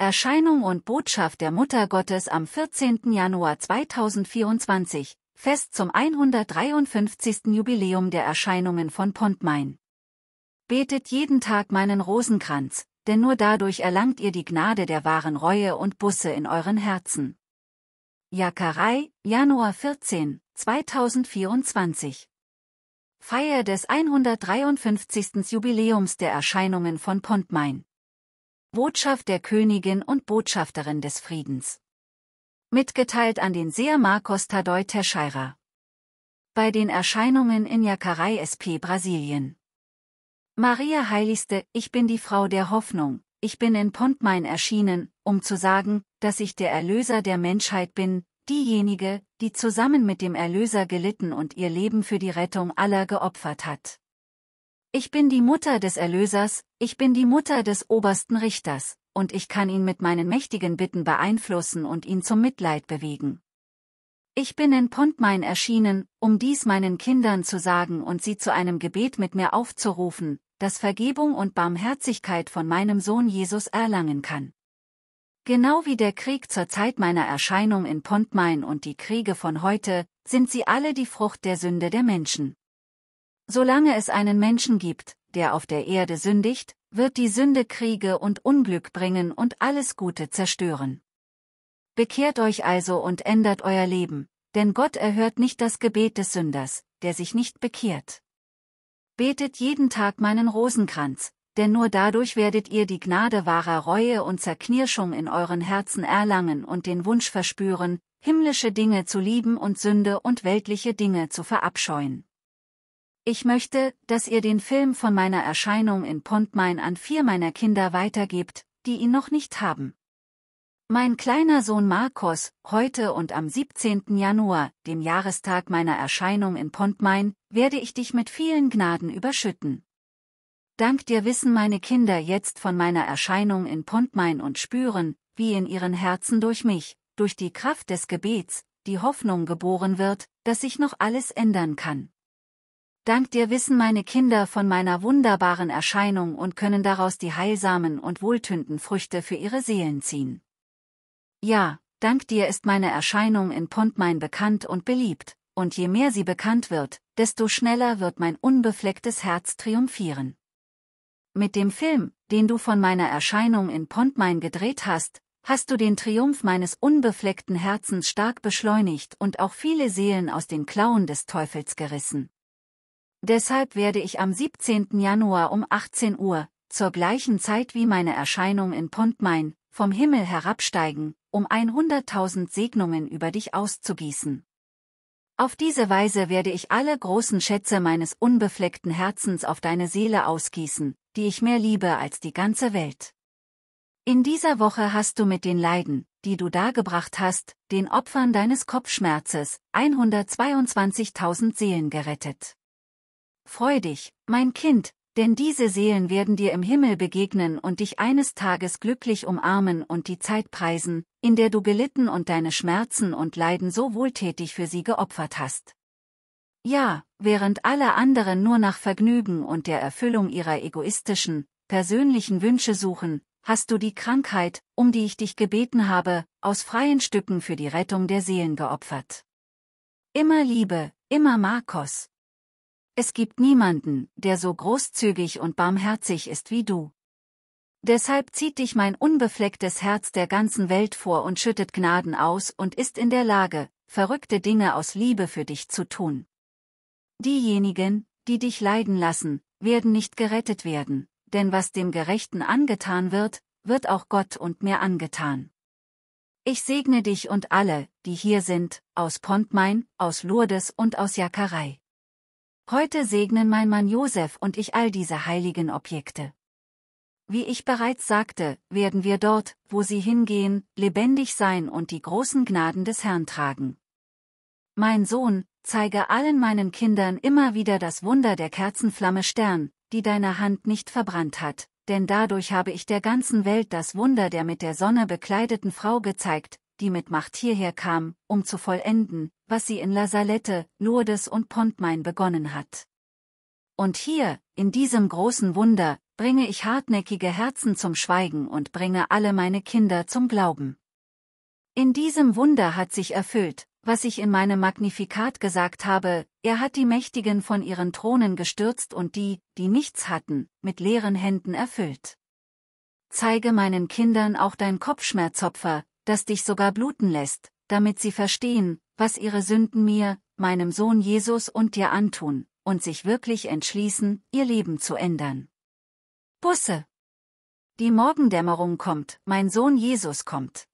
Erscheinung und Botschaft der Mutter Gottes am 14. Januar 2024, Fest zum 153. Jubiläum der Erscheinungen von Pontmain. Betet jeden Tag meinen Rosenkranz, denn nur dadurch erlangt ihr die Gnade der wahren Reue und Busse in euren Herzen. Jakarei, Januar 14, 2024 Feier des 153. Jubiläums der Erscheinungen von Pontmain Botschaft der Königin und Botschafterin des Friedens. Mitgeteilt an den Seher Marcos Tadeu Teixeira. Bei den Erscheinungen in Jacarei SP Brasilien. Maria Heiligste, ich bin die Frau der Hoffnung, ich bin in Pontmain erschienen, um zu sagen, dass ich der Erlöser der Menschheit bin, diejenige, die zusammen mit dem Erlöser gelitten und ihr Leben für die Rettung aller geopfert hat. Ich bin die Mutter des Erlösers, ich bin die Mutter des obersten Richters, und ich kann ihn mit meinen mächtigen Bitten beeinflussen und ihn zum Mitleid bewegen. Ich bin in Pontmain erschienen, um dies meinen Kindern zu sagen und sie zu einem Gebet mit mir aufzurufen, das Vergebung und Barmherzigkeit von meinem Sohn Jesus erlangen kann. Genau wie der Krieg zur Zeit meiner Erscheinung in Pontmain und die Kriege von heute, sind sie alle die Frucht der Sünde der Menschen. Solange es einen Menschen gibt, der auf der Erde sündigt, wird die Sünde Kriege und Unglück bringen und alles Gute zerstören. Bekehrt euch also und ändert euer Leben, denn Gott erhört nicht das Gebet des Sünders, der sich nicht bekehrt. Betet jeden Tag meinen Rosenkranz, denn nur dadurch werdet ihr die Gnade wahrer Reue und Zerknirschung in euren Herzen erlangen und den Wunsch verspüren, himmlische Dinge zu lieben und Sünde und weltliche Dinge zu verabscheuen. Ich möchte, dass ihr den Film von meiner Erscheinung in Pontmain an vier meiner Kinder weitergebt, die ihn noch nicht haben. Mein kleiner Sohn Markus, heute und am 17. Januar, dem Jahrestag meiner Erscheinung in Pontmain, werde ich dich mit vielen Gnaden überschütten. Dank dir wissen meine Kinder jetzt von meiner Erscheinung in Pontmain und spüren, wie in ihren Herzen durch mich, durch die Kraft des Gebets, die Hoffnung geboren wird, dass sich noch alles ändern kann. Dank dir wissen meine Kinder von meiner wunderbaren Erscheinung und können daraus die heilsamen und wohltünden Früchte für ihre Seelen ziehen. Ja, dank dir ist meine Erscheinung in Pontmain bekannt und beliebt, und je mehr sie bekannt wird, desto schneller wird mein unbeflecktes Herz triumphieren. Mit dem Film, den du von meiner Erscheinung in Pontmain gedreht hast, hast du den Triumph meines unbefleckten Herzens stark beschleunigt und auch viele Seelen aus den Klauen des Teufels gerissen. Deshalb werde ich am 17. Januar um 18 Uhr, zur gleichen Zeit wie meine Erscheinung in Pontmain, vom Himmel herabsteigen, um 100.000 Segnungen über dich auszugießen. Auf diese Weise werde ich alle großen Schätze meines unbefleckten Herzens auf deine Seele ausgießen, die ich mehr liebe als die ganze Welt. In dieser Woche hast du mit den Leiden, die du dargebracht hast, den Opfern deines Kopfschmerzes, 122.000 Seelen gerettet. Freu dich, mein Kind, denn diese Seelen werden dir im Himmel begegnen und dich eines Tages glücklich umarmen und die Zeit preisen, in der du gelitten und deine Schmerzen und Leiden so wohltätig für sie geopfert hast. Ja, während alle anderen nur nach Vergnügen und der Erfüllung ihrer egoistischen, persönlichen Wünsche suchen, hast du die Krankheit, um die ich dich gebeten habe, aus freien Stücken für die Rettung der Seelen geopfert. Immer Liebe, immer Markus es gibt niemanden, der so großzügig und barmherzig ist wie du. Deshalb zieht dich mein unbeflecktes Herz der ganzen Welt vor und schüttet Gnaden aus und ist in der Lage, verrückte Dinge aus Liebe für dich zu tun. Diejenigen, die dich leiden lassen, werden nicht gerettet werden, denn was dem Gerechten angetan wird, wird auch Gott und mir angetan. Ich segne dich und alle, die hier sind, aus Pontmain, aus Lourdes und aus Jakarei. Heute segnen mein Mann Josef und ich all diese heiligen Objekte. Wie ich bereits sagte, werden wir dort, wo sie hingehen, lebendig sein und die großen Gnaden des Herrn tragen. Mein Sohn, zeige allen meinen Kindern immer wieder das Wunder der Kerzenflamme Stern, die deine Hand nicht verbrannt hat, denn dadurch habe ich der ganzen Welt das Wunder der mit der Sonne bekleideten Frau gezeigt, die mit Macht hierher kam, um zu vollenden, was sie in La Salette, Lourdes und Pontmain begonnen hat. Und hier, in diesem großen Wunder, bringe ich hartnäckige Herzen zum Schweigen und bringe alle meine Kinder zum Glauben. In diesem Wunder hat sich erfüllt, was ich in meinem Magnifikat gesagt habe, er hat die Mächtigen von ihren Thronen gestürzt und die, die nichts hatten, mit leeren Händen erfüllt. Zeige meinen Kindern auch dein Kopfschmerzopfer, das dich sogar bluten lässt, damit sie verstehen, was ihre Sünden mir, meinem Sohn Jesus und dir antun, und sich wirklich entschließen, ihr Leben zu ändern. Busse! Die Morgendämmerung kommt, mein Sohn Jesus kommt.